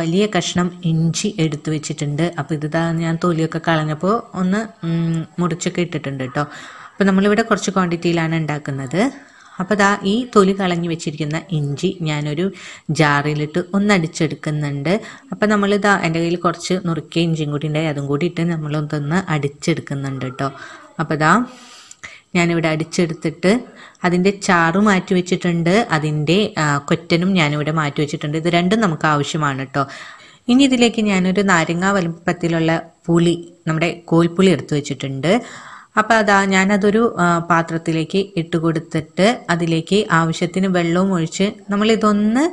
വലിയ കഷ്ണം ഇഞ്ചി എടുത്തു വെച്ചിട്ടുണ്ട് അപ്പോൾ ഇത് ഞാൻ തൊലിയൊക്കെ കളഞ്ഞപ്പോൾ ഒന്ന് മുറിച്ചൊക്കെ ഇട്ടിട്ടുണ്ട് കേട്ടോ അപ്പോൾ നമ്മളിവിടെ കുറച്ച് ക്വാണ്ടിറ്റിയിലാണ് ഉണ്ടാക്കുന്നത് അപ്പോൾ ദാ ഈ തൊലി കളഞ്ഞു വെച്ചിരിക്കുന്ന ഇഞ്ചി ഞാനൊരു ജാറിലിട്ട് ഒന്നടിച്ചെടുക്കുന്നുണ്ട് അപ്പോൾ നമ്മൾ എൻ്റെ കയ്യിൽ കുറച്ച് നുറുക്കിയ ഇഞ്ചിയും കൂടി ഉണ്ടായി അതും കൂടി ഇട്ട് നമ്മളൊന്ന് അടിച്ചെടുക്കുന്നുണ്ട് കേട്ടോ അപ്പോൾ ഇതാ ഞാനിവിടെ അടിച്ചെടുത്തിട്ട് അതിൻ്റെ ചാറ് മാറ്റി വെച്ചിട്ടുണ്ട് അതിൻ്റെ കൊറ്റനും ഞാനിവിടെ മാറ്റി വെച്ചിട്ടുണ്ട് ഇത് രണ്ടും നമുക്ക് ആവശ്യമാണ് കേട്ടോ ഇനി ഇതിലേക്ക് ഞാനൊരു നാരങ്ങ വലുപ്പത്തിലുള്ള പുളി നമ്മുടെ കോൽപ്പുളി എടുത്തു വെച്ചിട്ടുണ്ട് അപ്പോൾ അതാ ഞാനതൊരു പാത്രത്തിലേക്ക് ഇട്ട് കൊടുത്തിട്ട് അതിലേക്ക് ആവശ്യത്തിന് വെള്ളവും ഒഴിച്ച് നമ്മളിതൊന്ന്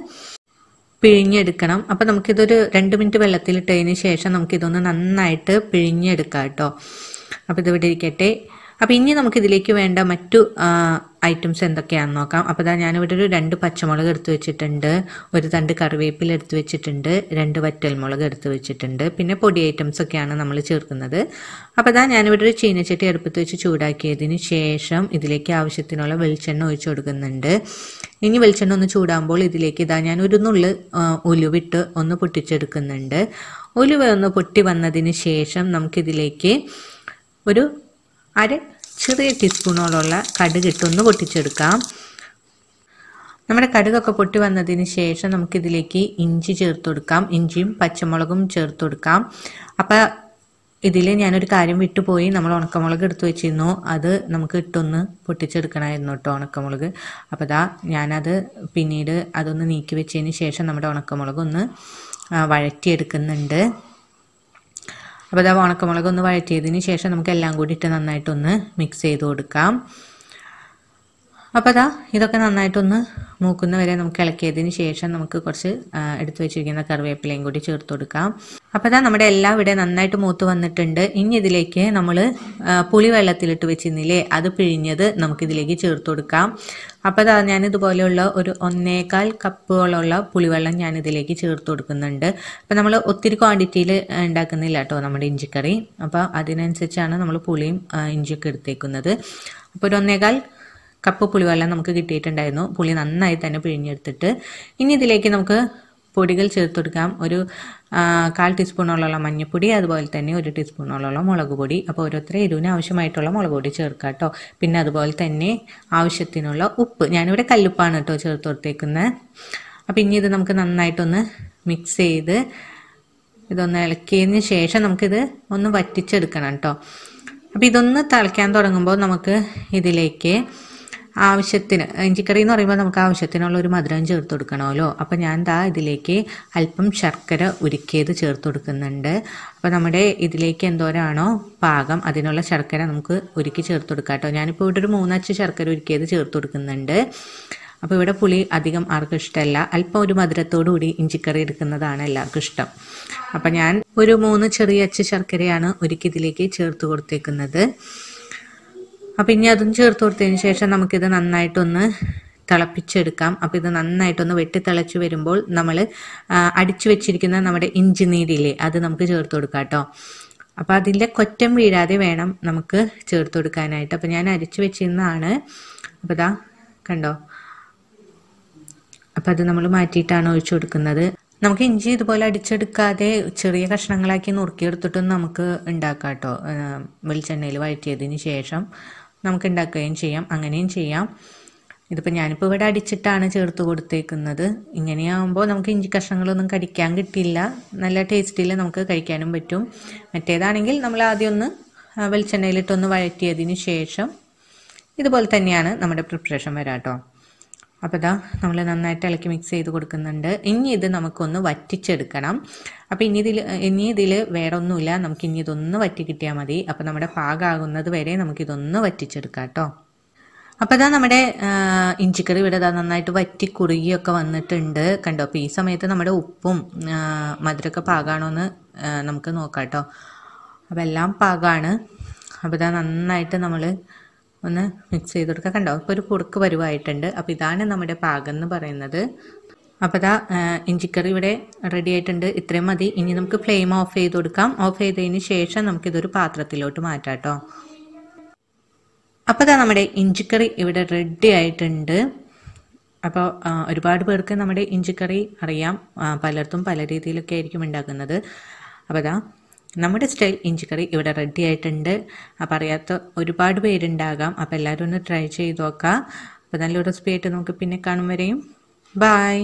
പിഴിഞ്ഞെടുക്കണം അപ്പോൾ നമുക്കിതൊരു രണ്ട് മിനിറ്റ് വെള്ളത്തിലിട്ടതിന് ശേഷം നമുക്കിതൊന്ന് നന്നായിട്ട് പിഴിഞ്ഞെടുക്കാം കേട്ടോ അപ്പോൾ ഇതിവിടെ ഇരിക്കട്ടെ അപ്പം ഇനി നമുക്ക് ഇതിലേക്ക് വേണ്ട മറ്റു ഐറ്റംസ് എന്തൊക്കെയാണെന്ന് നോക്കാം അപ്പോൾ ഇതാ ഞാനിവിടെ ഒരു രണ്ട് പച്ചമുളക് എടുത്തു വെച്ചിട്ടുണ്ട് ഒരു തണ്ട് കറിവേപ്പില എടുത്തു വെച്ചിട്ടുണ്ട് രണ്ട് വറ്റൽമുളക് എടുത്തു വെച്ചിട്ടുണ്ട് പിന്നെ പൊടി ഐറ്റംസ് ഒക്കെയാണ് നമ്മൾ ചേർക്കുന്നത് അപ്പോൾ ഇതാ ഞാനിവിടെ ഒരു ചീനച്ചട്ടി എടുപ്പത്ത് വെച്ച് ചൂടാക്കിയതിന് ശേഷം ഇതിലേക്ക് ആവശ്യത്തിനുള്ള വെളിച്ചെണ്ണ ഒഴിച്ചു കൊടുക്കുന്നുണ്ട് ഇനി വെളിച്ചെണ്ണ ഒന്ന് ചൂടാകുമ്പോൾ ഇതിലേക്ക് ഇതാ ഞാൻ ഒരു നുള്ള് ഉലുവിട്ട് ഒന്ന് പൊട്ടിച്ചെടുക്കുന്നുണ്ട് ഉലുവ ഒന്ന് പൊട്ടി വന്നതിന് ശേഷം നമുക്കിതിലേക്ക് ഒരു അര ചെറിയ ടീസ്പൂണോളമുള്ള കടുക് ഇട്ടൊന്ന് പൊട്ടിച്ചെടുക്കാം നമ്മുടെ കടുകൊക്കെ പൊട്ടി വന്നതിന് ശേഷം നമുക്കിതിലേക്ക് ഇഞ്ചി ചേർത്ത് കൊടുക്കാം ഇഞ്ചിയും പച്ചമുളകും ചേർത്ത് കൊടുക്കാം അപ്പോൾ ഇതിൽ ഞാനൊരു കാര്യം വിട്ടുപോയി നമ്മൾ ഉണക്കമുളക് എടുത്തു വെച്ചിരുന്നു അത് നമുക്ക് ഇട്ടൊന്ന് പൊട്ടിച്ചെടുക്കണമായിരുന്നു കേട്ടോ ഉണക്കമുളക് അപ്പോൾ ദാ ഞാനത് പിന്നീട് അതൊന്ന് നീക്കി വെച്ചതിന് ശേഷം നമ്മുടെ ഉണക്കമുളക് ഒന്ന് വഴറ്റിയെടുക്കുന്നുണ്ട് അപ്പോൾ ഇതാ ഉണക്കമുളക് ഒന്ന് വഴറ്റിയതിന് ശേഷം നമുക്ക് എല്ലാം കൂടി ഇട്ട് നന്നായിട്ടൊന്ന് മിക്സ് ചെയ്ത് കൊടുക്കാം അപ്പോൾ അതാ ഇതൊക്കെ നന്നായിട്ടൊന്ന് മൂക്കുന്ന വരെ നമുക്ക് ഇളക്കിയതിന് ശേഷം നമുക്ക് കുറച്ച് എടുത്തു വെച്ചിരിക്കുന്ന കറിവേപ്പിലയും കൂടി ചേർത്ത് കൊടുക്കാം അപ്പോൾ അതാ നമ്മുടെ എല്ലാം ഇവിടെ നന്നായിട്ട് മൂത്ത് വന്നിട്ടുണ്ട് ഇനി ഇതിലേക്ക് നമ്മൾ പുളി വെള്ളത്തിലിട്ട് വെച്ചിരുന്നില്ലേ അത് പിഴിഞ്ഞത് നമുക്കിതിലേക്ക് ചേർത്ത് കൊടുക്കാം അപ്പോൾ അതാ ഞാനിതുപോലെയുള്ള ഒരു ഒന്നേകാൽ കപ്പുകളുള്ള പുളിവെള്ളം ഞാൻ ഇതിലേക്ക് ചേർത്ത് കൊടുക്കുന്നുണ്ട് അപ്പോൾ നമ്മൾ ഒത്തിരി ക്വാണ്ടിറ്റിയിൽ ഉണ്ടാക്കുന്നില്ല കേട്ടോ നമ്മുടെ ഇഞ്ചിക്കറി അപ്പോൾ അതിനനുസരിച്ചാണ് നമ്മൾ പുളിയും ഇഞ്ചിയൊക്കെ എടുത്തേക്കുന്നത് അപ്പോൾ ഒരു ഒന്നേകാൽ കപ്പ് പുളിവെള്ളം നമുക്ക് കിട്ടിയിട്ടുണ്ടായിരുന്നു പുളി നന്നായി തന്നെ പിഴിഞ്ഞെടുത്തിട്ട് ഇനി ഇതിലേക്ക് നമുക്ക് പൊടികൾ ചേർത്ത് കൊടുക്കാം ഒരു കാൽ ടീസ്പൂണോളം മഞ്ഞൾപ്പൊടി അതുപോലെ തന്നെ ഒരു ടീസ്പൂണോളം മുളക് പൊടി അപ്പോൾ ഓരോരുത്തരും എരിവിന് ആവശ്യമായിട്ടുള്ള മുളക് പൊടി ചേർക്കുക കേട്ടോ പിന്നെ അതുപോലെ തന്നെ ആവശ്യത്തിനുള്ള ഉപ്പ് ഞാനിവിടെ കല്ലുപ്പാണ് കേട്ടോ ചേർത്ത് കൊടുത്തേക്കുന്നത് അപ്പോൾ ഇനി ഇത് നമുക്ക് നന്നായിട്ടൊന്ന് മിക്സ് ചെയ്ത് ഇതൊന്ന് ഇളക്കിയതിന് ശേഷം നമുക്കിത് ഒന്ന് വറ്റിച്ചെടുക്കണം കേട്ടോ അപ്പോൾ ഇതൊന്ന് തിളയ്ക്കാൻ തുടങ്ങുമ്പോൾ നമുക്ക് ഇതിലേക്ക് ആവശ്യത്തിന് ഇഞ്ചിക്കറി എന്ന് പറയുമ്പോൾ നമുക്ക് ആവശ്യത്തിനുള്ള ഒരു മധുരം ചേർത്ത് കൊടുക്കണമല്ലോ അപ്പോൾ ഞാൻ ദാ ഇതിലേക്ക് അല്പം ശർക്കര ഉരുക്കിയത് ചേർത്ത് കൊടുക്കുന്നുണ്ട് അപ്പോൾ നമ്മുടെ ഇതിലേക്ക് എന്തോരാണോ പാകം അതിനുള്ള ശർക്കര നമുക്ക് ഉരുക്കി ചേർത്ത് കൊടുക്കാം കേട്ടോ ഞാനിപ്പോൾ ഇവിടെ ഒരു മൂന്നച്ച് ശർക്കര ഉരുക്കിയത് ചേർത്ത് കൊടുക്കുന്നുണ്ട് അപ്പോൾ ഇവിടെ പുളി അധികം ആർക്കും ഇഷ്ടമല്ല അല്പം ഒരു മധുരത്തോടുകൂടി ഇഞ്ചിക്കറി എടുക്കുന്നതാണ് എല്ലാവർക്കും ഇഷ്ടം അപ്പം ഞാൻ ഒരു മൂന്ന് ചെറിയ അച്ച് ശർക്കരയാണ് ഒരുക്കി ഇതിലേക്ക് ചേർത്ത് കൊടുത്തേക്കുന്നത് അപ്പം ഇനി അതും ചേർത്ത് കൊടുത്തതിന് ശേഷം നമുക്കിത് നന്നായിട്ടൊന്ന് തിളപ്പിച്ചെടുക്കാം അപ്പോൾ ഇത് നന്നായിട്ടൊന്ന് വെട്ടി തിളച്ച് വരുമ്പോൾ നമ്മൾ അടിച്ചു വെച്ചിരിക്കുന്ന നമ്മുടെ ഇഞ്ചി നീരില്ലേ അത് നമുക്ക് ചേർത്ത് കൊടുക്കാം കേട്ടോ അപ്പോൾ അതിൻ്റെ കൊറ്റം വീഴാതെ വേണം നമുക്ക് ചേർത്ത് കൊടുക്കാനായിട്ട് അപ്പോൾ ഞാൻ അരിച്ചു വെച്ചിരുന്നതാണ് അപ്പോൾ ഇതാ കണ്ടോ അപ്പോൾ അത് നമ്മൾ മാറ്റിയിട്ടാണ് ഒഴിച്ചു കൊടുക്കുന്നത് നമുക്ക് ഇഞ്ചി ഇതുപോലെ അടിച്ചെടുക്കാതെ ചെറിയ കഷ്ണങ്ങളാക്കി നുറുക്കിയെടുത്തിട്ടും നമുക്ക് ഉണ്ടാക്കാം കേട്ടോ വെളിച്ചെണ്ണയിൽ വഴറ്റിയതിന് ശേഷം നമുക്ക് ഉണ്ടാക്കുകയും ചെയ്യാം അങ്ങനെയും ചെയ്യാം ഇതിപ്പോൾ ഞാനിപ്പോൾ ഇവിടെ അടിച്ചിട്ടാണ് ചേർത്ത് കൊടുത്തേക്കുന്നത് ഇങ്ങനെയാകുമ്പോൾ നമുക്ക് ഇഞ്ചി കഷ്ണങ്ങളൊന്നും കടിക്കാൻ കിട്ടില്ല നല്ല ടേസ്റ്റിൽ നമുക്ക് കഴിക്കാനും പറ്റും മറ്റേതാണെങ്കിൽ നമ്മൾ ആദ്യം ഒന്ന് വെളിച്ചെണ്ണയിലിട്ടൊന്ന് വഴറ്റിയതിന് ശേഷം ഇതുപോലെ തന്നെയാണ് നമ്മുടെ പ്രിപ്പറേഷൻ വരാട്ടോ അപ്പോൾ ഇതാ നമ്മൾ നന്നായിട്ട് ഇളക്കി മിക്സ് ചെയ്ത് കൊടുക്കുന്നുണ്ട് ഇനി ഇത് നമുക്കൊന്ന് വറ്റിച്ചെടുക്കണം അപ്പോൾ ഇനി ഇതിൽ ഇനി ഇതിൽ വേറെ ഒന്നുമില്ല നമുക്ക് ഇനി ഇതൊന്ന് വറ്റി കിട്ടിയാൽ മതി അപ്പോൾ നമ്മുടെ പാകമാകുന്നത് വരെ നമുക്കിതൊന്ന് വറ്റിച്ചെടുക്കാം കേട്ടോ അപ്പോൾ ഇതാ നമ്മുടെ ഇഞ്ചിക്കറി ഇവിടെ ഇതാ നന്നായിട്ട് വറ്റി കുറുകിയൊക്കെ വന്നിട്ടുണ്ട് കണ്ടോ അപ്പോൾ ഈ സമയത്ത് നമ്മുടെ ഉപ്പും മധുരമൊക്കെ പാകമാണോ എന്ന് നമുക്ക് നോക്കാം കേട്ടോ അപ്പോൾ എല്ലാം പാകമാണ് അപ്പോൾ ഇതാ നന്നായിട്ട് നമ്മൾ ഒന്ന് മിക്സ് ചെയ്ത് കൊടുക്കുക കണ്ടോ ഇപ്പോൾ ഒരു കുറുക്ക് പരുവായിട്ടുണ്ട് അപ്പോൾ ഇതാണ് നമ്മുടെ പാകം എന്ന് പറയുന്നത് അപ്പോൾ ഇതാ ഇഞ്ചിക്കറി ഇവിടെ റെഡി ആയിട്ടുണ്ട് ഇത്രയും മതി ഇനി നമുക്ക് ഫ്ലെയിം ഓഫ് ചെയ്ത് കൊടുക്കാം ഓഫ് ചെയ്തതിന് ശേഷം നമുക്കിതൊരു പാത്രത്തിലോട്ട് മാറ്റാം കേട്ടോ അപ്പോൾ ഇതാ നമ്മുടെ ഇഞ്ചിക്കറി ഇവിടെ റെഡി ആയിട്ടുണ്ട് അപ്പോൾ ഒരുപാട് പേർക്ക് നമ്മുടെ ഇഞ്ചിക്കറി അറിയാം പലർക്കും പല രീതിയിലൊക്കെ ആയിരിക്കും ഉണ്ടാക്കുന്നത് അപ്പോൾ ഇതാ നമ്മുടെ സ്റ്റൈൽ ഇഞ്ചിക്കറി ഇവിടെ റെഡി ആയിട്ടുണ്ട് അപ്പോൾ അറിയാത്ത ഒരുപാട് പേരുണ്ടാകാം അപ്പോൾ എല്ലാവരും ഒന്ന് ട്രൈ ചെയ്ത് നോക്കാം അപ്പോൾ നല്ലൊരു റെസിപ്പി ആയിട്ട് നമുക്ക് പിന്നെ കാണും വരെയും ബായ്